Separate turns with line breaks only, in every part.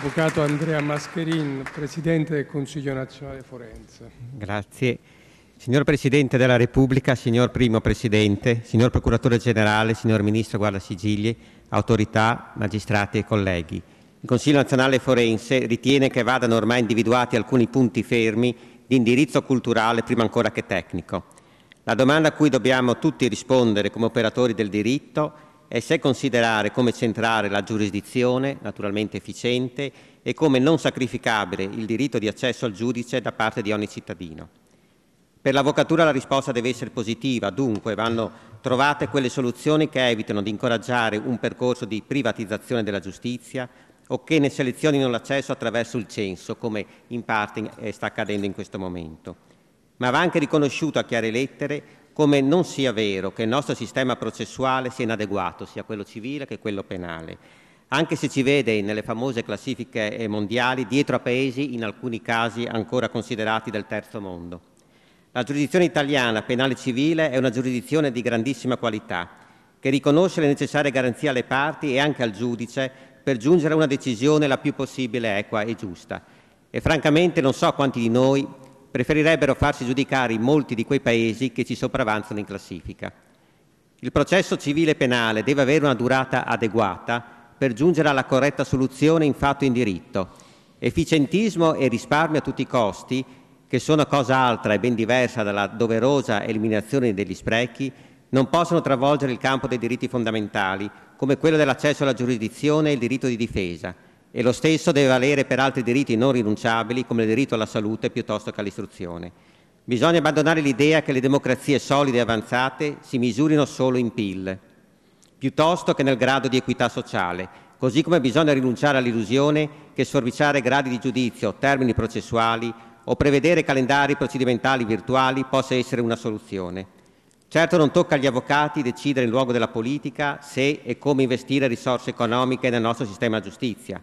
Avvocato Andrea Mascherin, Presidente del Consiglio Nazionale Forense. Grazie. Signor Presidente della Repubblica, signor Primo Presidente, signor Procuratore Generale, signor Ministro Guarda autorità, magistrati e colleghi. Il Consiglio Nazionale Forense ritiene che vadano ormai individuati alcuni punti fermi di indirizzo culturale prima ancora che tecnico. La domanda a cui dobbiamo tutti rispondere come operatori del diritto è è se considerare come centrare la giurisdizione, naturalmente efficiente, e come non sacrificabile il diritto di accesso al giudice da parte di ogni cittadino. Per l'avvocatura la risposta deve essere positiva, dunque vanno trovate quelle soluzioni che evitano di incoraggiare un percorso di privatizzazione della giustizia o che ne selezionino l'accesso attraverso il censo, come in parte sta accadendo in questo momento. Ma va anche riconosciuto a chiare lettere come non sia vero che il nostro sistema processuale sia inadeguato, sia quello civile che quello penale anche se ci vede nelle famose classifiche mondiali dietro a paesi in alcuni casi ancora considerati del terzo mondo. La giurisdizione italiana penale civile è una giurisdizione di grandissima qualità che riconosce le necessarie garanzie alle parti e anche al giudice per giungere a una decisione la più possibile equa e giusta. E francamente non so quanti di noi preferirebbero farsi giudicare in molti di quei paesi che ci sopravanzano in classifica. Il processo civile penale deve avere una durata adeguata per giungere alla corretta soluzione in fatto in diritto. Efficientismo e risparmio a tutti i costi, che sono cosa altra e ben diversa dalla doverosa eliminazione degli sprechi, non possono travolgere il campo dei diritti fondamentali, come quello dell'accesso alla giurisdizione e il diritto di difesa, e lo stesso deve valere per altri diritti non rinunciabili come il diritto alla salute piuttosto che all'istruzione. Bisogna abbandonare l'idea che le democrazie solide e avanzate si misurino solo in PIL, piuttosto che nel grado di equità sociale, così come bisogna rinunciare all'illusione che sforbiciare gradi di giudizio, termini processuali o prevedere calendari procedimentali virtuali possa essere una soluzione. Certo non tocca agli avvocati decidere in luogo della politica se e come investire risorse economiche nel nostro sistema giustizia,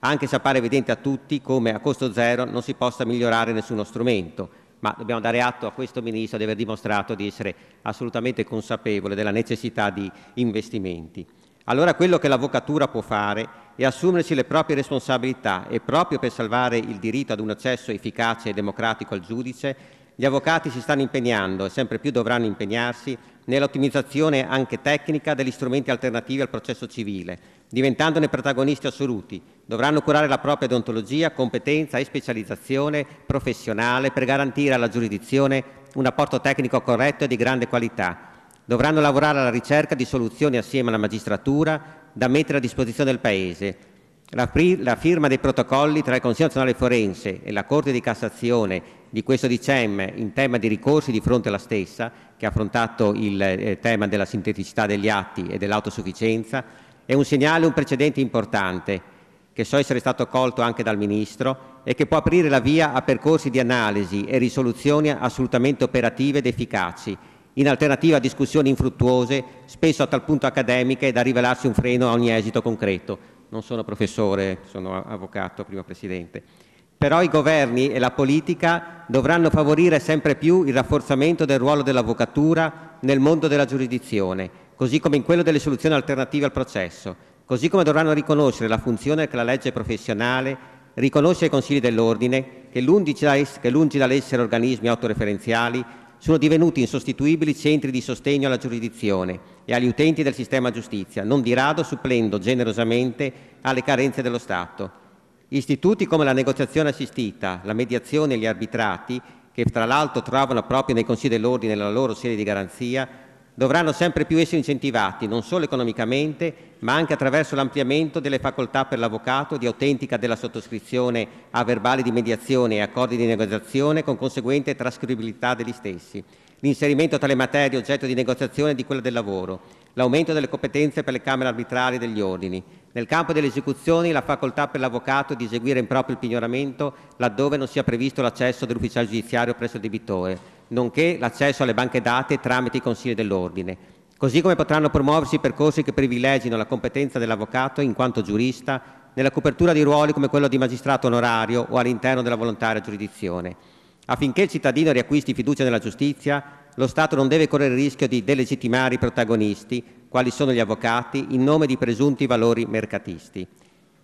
anche se appare evidente a tutti come a costo zero non si possa migliorare nessuno strumento, ma dobbiamo dare atto a questo Ministro di aver dimostrato di essere assolutamente consapevole della necessità di investimenti. Allora quello che l'avvocatura può fare è assumersi le proprie responsabilità e proprio per salvare il diritto ad un accesso efficace e democratico al giudice, gli avvocati si stanno impegnando e sempre più dovranno impegnarsi nell'ottimizzazione anche tecnica degli strumenti alternativi al processo civile, diventandone protagonisti assoluti. Dovranno curare la propria odontologia, competenza e specializzazione professionale per garantire alla giurisdizione un apporto tecnico corretto e di grande qualità. Dovranno lavorare alla ricerca di soluzioni assieme alla magistratura da mettere a disposizione del Paese, la, la firma dei protocolli tra il Consiglio nazionale forense e la Corte di Cassazione di questo dicembre in tema di ricorsi di fronte alla stessa, che ha affrontato il eh, tema della sinteticità degli atti e dell'autosufficienza, è un segnale, un precedente importante che so essere stato colto anche dal Ministro e che può aprire la via a percorsi di analisi e risoluzioni assolutamente operative ed efficaci, in alternativa a discussioni infruttuose, spesso a tal punto accademiche da rivelarsi un freno a ogni esito concreto non sono professore, sono avvocato, primo presidente. Però i governi e la politica dovranno favorire sempre più il rafforzamento del ruolo dell'avvocatura nel mondo della giurisdizione, così come in quello delle soluzioni alternative al processo, così come dovranno riconoscere la funzione che la legge professionale riconosce ai consigli dell'ordine che lungi dall'essere organismi autoreferenziali sono divenuti insostituibili centri di sostegno alla giurisdizione e agli utenti del sistema giustizia, non di rado supplendo generosamente alle carenze dello Stato. Istituti come la negoziazione assistita, la mediazione e gli arbitrati, che tra l'altro trovano proprio nei Consigli dell'Ordine la loro serie di garanzia, dovranno sempre più essere incentivati non solo economicamente, ma anche attraverso l'ampliamento delle facoltà per l'avvocato di autentica della sottoscrizione a verbali di mediazione e accordi di negoziazione con conseguente trascrivibilità degli stessi, l'inserimento tra le materie oggetto di negoziazione di quella del lavoro, l'aumento delle competenze per le Camere arbitrali degli ordini, nel campo delle esecuzioni la facoltà per l'avvocato di eseguire in proprio il pignoramento laddove non sia previsto l'accesso dell'ufficiale giudiziario presso il debitore, nonché l'accesso alle banche date tramite i consigli dell'ordine, così come potranno promuoversi percorsi che privilegino la competenza dell'avvocato in quanto giurista nella copertura di ruoli come quello di magistrato onorario o all'interno della volontaria giurisdizione. Affinché il cittadino riacquisti fiducia nella giustizia, lo Stato non deve correre il rischio di delegittimare i protagonisti, quali sono gli avvocati, in nome di presunti valori mercatisti.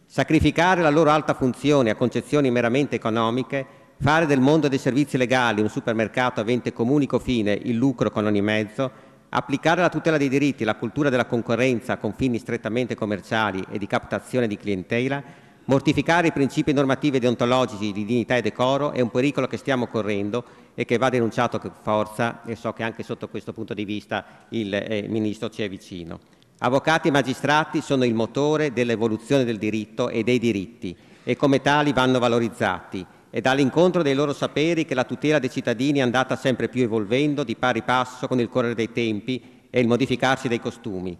Sacrificare la loro alta funzione a concezioni meramente economiche Fare del mondo dei servizi legali un supermercato avente come unico fine il lucro con ogni mezzo, applicare la tutela dei diritti, la cultura della concorrenza con fini strettamente commerciali e di captazione di clientela, mortificare i principi normativi ed ontologici di dignità e decoro è un pericolo che stiamo correndo e che va denunciato con forza e so che anche sotto questo punto di vista il eh, Ministro ci è vicino. Avvocati e magistrati sono il motore dell'evoluzione del diritto e dei diritti e come tali vanno valorizzati è dall'incontro dei loro saperi che la tutela dei cittadini è andata sempre più evolvendo di pari passo con il correre dei tempi e il modificarsi dei costumi.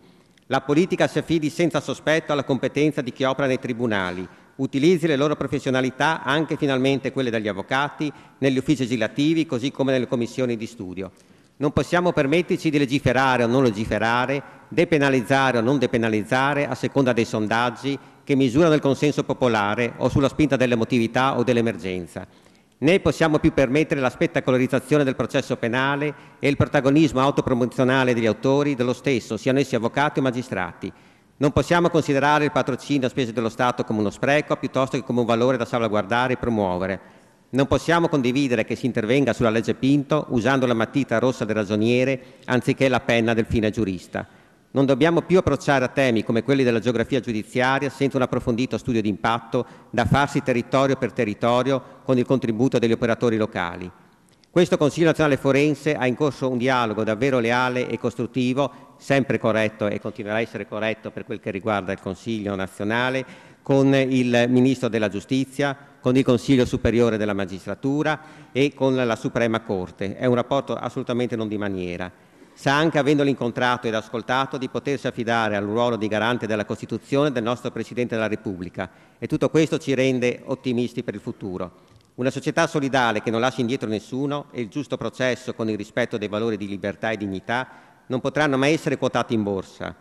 La politica si affidi senza sospetto alla competenza di chi opera nei tribunali, utilizzi le loro professionalità, anche finalmente quelle degli avvocati, negli uffici legislativi, così come nelle commissioni di studio. Non possiamo permetterci di legiferare o non legiferare, depenalizzare o non depenalizzare a seconda dei sondaggi, che misurano il consenso popolare o sulla spinta dell'emotività o dell'emergenza. Né possiamo più permettere la spettacolarizzazione del processo penale e il protagonismo autopromozionale degli autori dello stesso, siano essi avvocati o magistrati. Non possiamo considerare il patrocinio a spese dello Stato come uno spreco, piuttosto che come un valore da salvaguardare e promuovere. Non possiamo condividere che si intervenga sulla legge Pinto usando la matita rossa del ragioniere anziché la penna del fine giurista. Non dobbiamo più approcciare a temi come quelli della geografia giudiziaria senza un approfondito studio di impatto da farsi territorio per territorio con il contributo degli operatori locali. Questo Consiglio nazionale forense ha in corso un dialogo davvero leale e costruttivo, sempre corretto e continuerà a essere corretto per quel che riguarda il Consiglio nazionale, con il Ministro della Giustizia, con il Consiglio Superiore della Magistratura e con la Suprema Corte. È un rapporto assolutamente non di maniera sa anche, avendolo incontrato ed ascoltato, di potersi affidare al ruolo di garante della Costituzione del nostro Presidente della Repubblica e tutto questo ci rende ottimisti per il futuro. Una società solidale che non lascia indietro nessuno e il giusto processo con il rispetto dei valori di libertà e dignità non potranno mai essere quotati in borsa,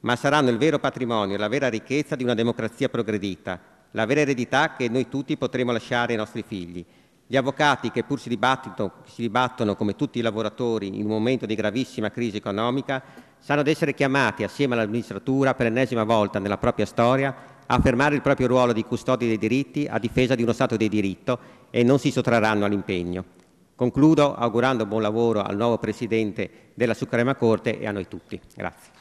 ma saranno il vero patrimonio, e la vera ricchezza di una democrazia progredita, la vera eredità che noi tutti potremo lasciare ai nostri figli. Gli avvocati che pur si, si dibattono come tutti i lavoratori in un momento di gravissima crisi economica sanno di essere chiamati assieme all'amministratura per l'ennesima volta nella propria storia a fermare il proprio ruolo di custodi dei diritti a difesa di uno Stato di diritto e non si sottrarranno all'impegno. Concludo augurando buon lavoro al nuovo Presidente della Suprema Corte e a noi tutti. Grazie.